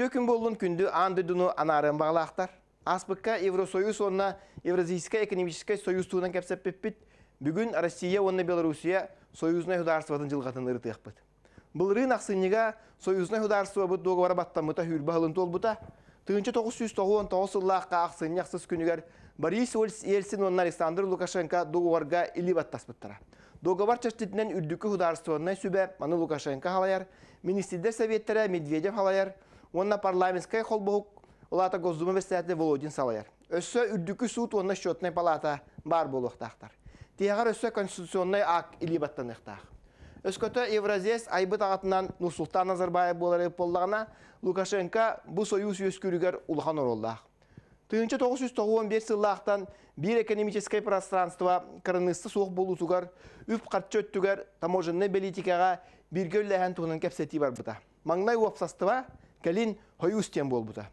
Үтө күн болын күнді анарын бағалақтар. Аспыққа Евросоюз онна Евразийска экономическай союз туынан кәпсәп бүгін Россия онына Белорусия союзна хударстватын жылғатын ұрытық бұд. Бұл рын ақсынеға союзна хударства бұд доғавара баттамыта хүрбі ғылын тол бұта, тыынчы 999 ақсыз күнігер Борис Ельцин онын Александр Лукашенко договорга илип баттас Договор чаштитнен үрдүкү хударствонна сүбе Маны Лукашенко халаяр, министрдер советтері Медведев халаяр, Онна парламентская холбогук улата Госдума вестяты Володин Салаяр. Өссө үрдүкү суд онна счетная палата бар болуқтақтар. Тиягар өссө конституционный акт илибаттанықтақ. Өскөтө Евразиес айбыт ағатынан Нурсултан Назарбаев болары поллағына Лукашенко бу союз өскүрігер улған оролдақ. Тыынчы 1991 жылдан бир экономическое пространство кырынысты суук болу үп қатчы өттігер таможынны политикаға бірге өлләхән туғынан бар бұта. Маңнай уапсастыва Кәлін хойус тем болбута.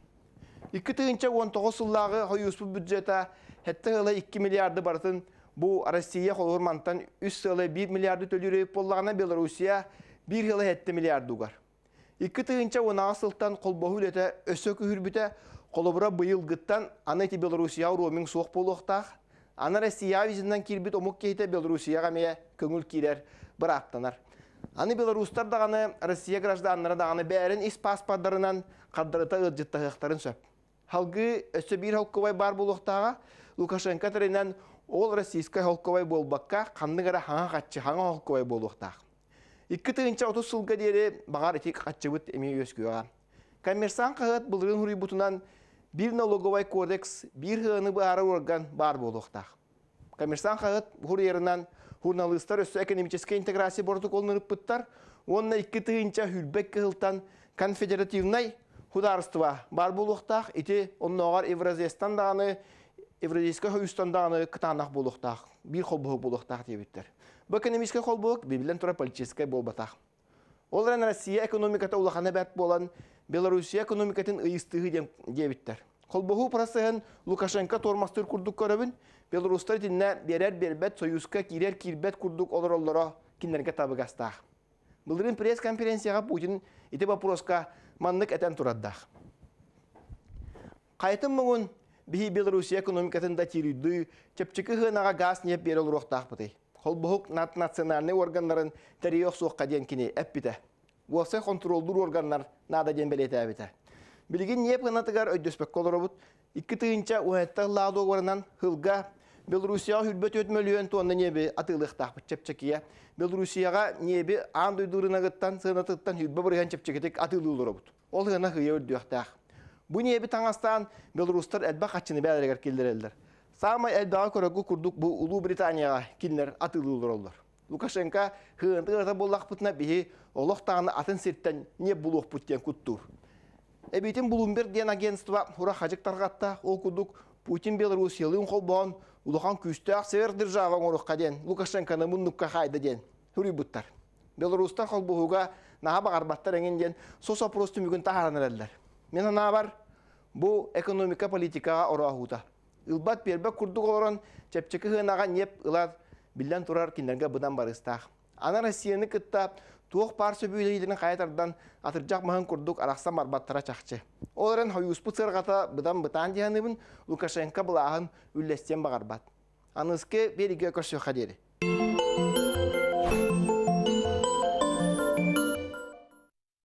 Икки тыынча 19 сыллағы хойус бюджета хетті ғылы 2 миллиарды барытын бұл Россия қолғырманттан 3 сылы 1 миллиарды төлірейіп боллағына Белорусия 1 ғылы 7 миллиарды ұғар. Икки тыынча 16 сылттан қолбоху үлеті өсі күхірбіті қолыбыра бұйыл гыттан аны еті Белорусия ромин соқ болуқтақ, аны Россия визіндан кирбіт омық кейті Белорусияға мее көңіл кейлер бір аттанар. Аны белорустар дағаны, Россия да ғаны бәрін іс паспортларынан қадырыта ыджыттағықтарын сөп. Халғы өсі бір халковай бар болуқтаға Лукашенко тәрінен ол российская халковай болбаққа әрі хаңа қатшы, хаңа халковай болуқтағы. Иккі тығынча 30 сылға дері бағар етек қатшы бұт әме өскіға. Коммерсан қағыт бұлғын ғұры бұтынан бір налоговай кодекс, бір ғыны бары орган бар болуқтағы. Коммерсан қағыт хұр ерінен Журналистар өсі экономическая интеграция борды колынырып пыттар, онна икі тыынча хүлбек кыхылтан конфедеративнай хударства бар болуқтақ, ите оннағар Евразиястан дағаны, Евразийска хойустан дағаны кытанақ болуқтақ, бір холбуық болуқтақ дебіттер. Бұл экономический холбуық бебілен болбатақ. Оларан Россия экономиката улахана бәт болан, Белоруссия экономикатын ұйыстығы дебіттер. Қолбұғу процесін Лукашенко тормастыр күрдік көрөбүн Белорустар дінне берер бербет союзка кирер кирбет күрдік олар олара табыгаста. табы пресс конференцияга Путин ити вопроска маңнық әтен тұраддақ. Қайтым мұғын бігі Белорусия экономикатында тирүйді, чөпчікі газ ғас неп бері олар оқтақ бұты. Қолбұғық национальный органларын тәрі оқсы оққа дейін кіне әппіті. Осы контролдур органлар нададен Билигин не пынатыгар өйдөспек колоробут. Икки тыынча уэтта ладо горынан хылга Белорусия хүрбөт өтмөлүйөн тонны неби атылыктак чепчекия. Белорусияга неби андой дурынагыттан сынатыттан хүрбө бурган чепчекетек атылуулоробут. Ол гана хыя өлдүяктак. Бу неби таңастан белорустар элбак ачыны бәлергер келдирелдер. Самай элбага көрөгү курдук бу Улуу Британияга кинлер атылуулоролдор. Лукашенко хыынтыгата боллак путна бихи олох таңны атын серттен не булук путтен куттур. Эбейтин Блумберг ден агентство ұра хажык таргатта ол Путин Беларусь, лын холбон улахан күстәк север держава орукка ден Лукашенконы мұндыққа хайда ден. Хүрү буттар. Белорустан холбуга наба гарбаттар энген ден сосо просто мүгүн тахаранерлер. Мен ана бар бу экономика политика орахута. Илбат бербе курдук олорон чепчеки хынага неп ылар биллян турар киндерге бұдан барыстақ. Ана Россияны кытта туох парсы бүйүлейдин қайтардан атыржақ мағын курдук арахса арбаттыра чақчы. Оларын хойуспу бұдам быдан бытан диханыбын Лукашенко былаахын үллестен бағарбат. Аныске бериге көші қадері.